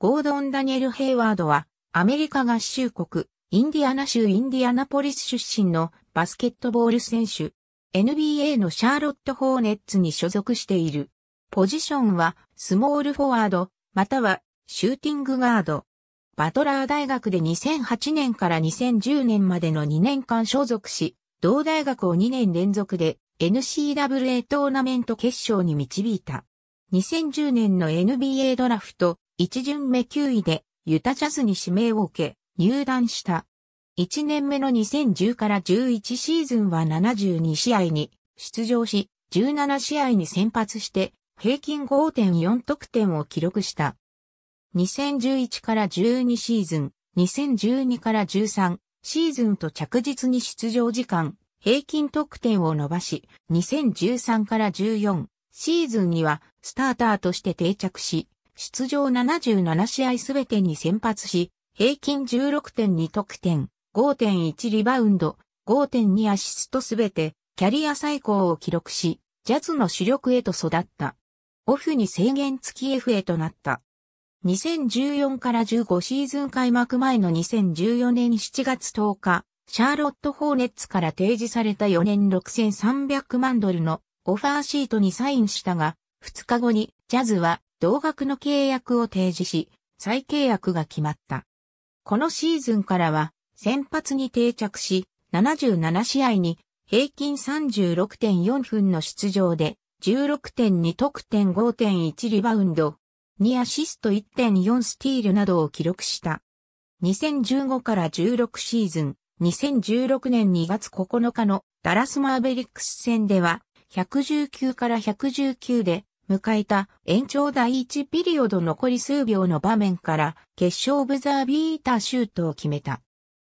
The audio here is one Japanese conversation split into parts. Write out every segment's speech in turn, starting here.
ゴードン・ダニエル・ヘイワードは、アメリカ合衆国、インディアナ州インディアナポリス出身のバスケットボール選手。NBA のシャーロット・ホーネッツに所属している。ポジションは、スモールフォワード、または、シューティングガード。バトラー大学で2008年から2010年までの2年間所属し、同大学を2年連続で NCAA トーナメント決勝に導いた。2010年の NBA ドラフト1巡目9位でユタジャズに指名を受け入団した。1年目の2010から11シーズンは72試合に出場し、17試合に先発して平均5.4得点を記録した。2011から12シーズン、2012から13シーズンと着実に出場時間、平均得点を伸ばし、2013から14シーズンにはスターターとして定着し、出場77試合すべてに先発し、平均16.2得点、5.1リバウンド、5.2アシストすべて、キャリア最高を記録し、ジャズの主力へと育った。オフに制限付き FA となった。2014から15シーズン開幕前の2014年7月10日、シャーロット・ホーネッツから提示された4年6300万ドルのオファーシートにサインしたが、2日後にジャズは同額の契約を提示し、再契約が決まった。このシーズンからは先発に定着し、77試合に平均36.4分の出場で16.2得点5.1リバウンド、2アシスト1.4スティールなどを記録した。2015から16シーズン、2016年2月9日のダラスマーベリックス戦では119から119で迎えた延長第1ピリオド残り数秒の場面から決勝ブザービーターシュートを決めた。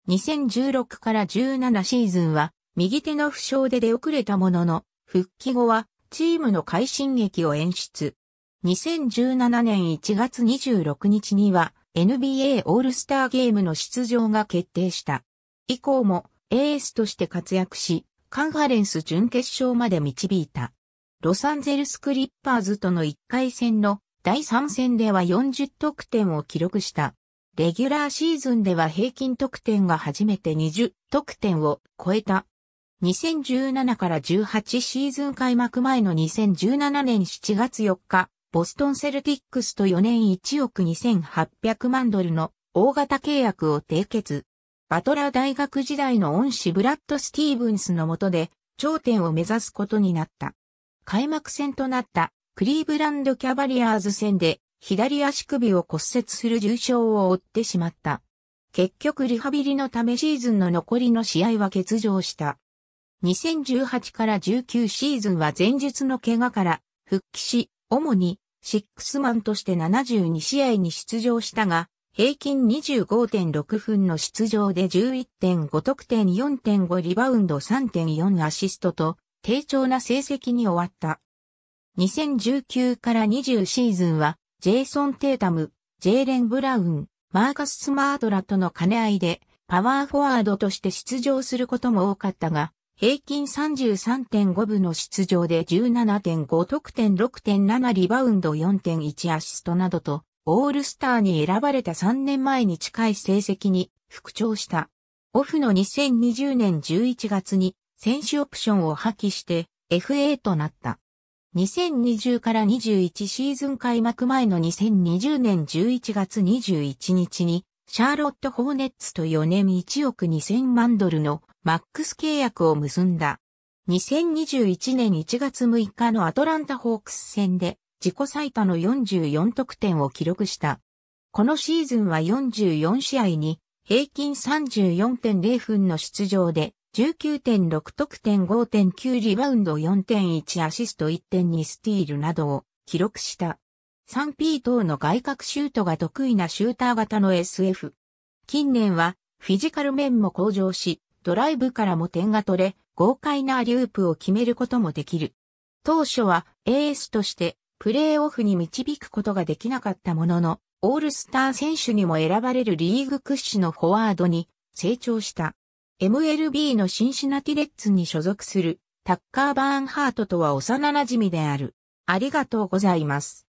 2016から17シーズンは右手の負傷で出遅れたものの復帰後はチームの快進撃を演出。2017年1月26日には NBA オールスターゲームの出場が決定した。以降もエースとして活躍し、カンファレンス準決勝まで導いた。ロサンゼルスクリッパーズとの1回戦の第3戦では40得点を記録した。レギュラーシーズンでは平均得点が初めて20得点を超えた。2017から18シーズン開幕前の2017年7月4日、ボストンセルティックスと4年1億2800万ドルの大型契約を締結。バトラー大学時代の恩師ブラッド・スティーブンスの下で頂点を目指すことになった。開幕戦となったクリーブランドキャバリアーズ戦で左足首を骨折する重傷を負ってしまった。結局リハビリのためシーズンの残りの試合は欠場した。2018から19シーズンは前日の怪我から復帰し、主にシックスマンとして72試合に出場したが、平均25.6分の出場で11.5得点4.5リバウンド3.4アシストと低調な成績に終わった。2019から20シーズンは、ジェイソン・テータム、ジェイレン・ブラウン、マーカス・スマートラとの兼ね合いで、パワーフォワードとして出場することも多かったが、平均33.5部の出場で17.5得点6.7リバウンド4.1アシストなどと、オールスターに選ばれた3年前に近い成績に復調した。オフの2020年11月に選手オプションを破棄して FA となった。2020から21シーズン開幕前の2020年11月21日に、シャーロット・ホーネッツと4年1億2000万ドルのマックス契約を結んだ。2021年1月6日のアトランタ・ホークス戦で自己最多の44得点を記録した。このシーズンは44試合に平均34.0分の出場で19.6得点5.9リバウンド4.1アシスト1.2スティールなどを記録した。3P 等の外角シュートが得意なシューター型の SF。近年はフィジカル面も向上し、ドライブからも点が取れ、豪快なアリュープを決めることもできる。当初はエースとしてプレーオフに導くことができなかったものの、オールスター選手にも選ばれるリーグ屈指のフォワードに成長した。MLB のシンシナティレッツに所属するタッカー・バーンハートとは幼馴染である。ありがとうございます。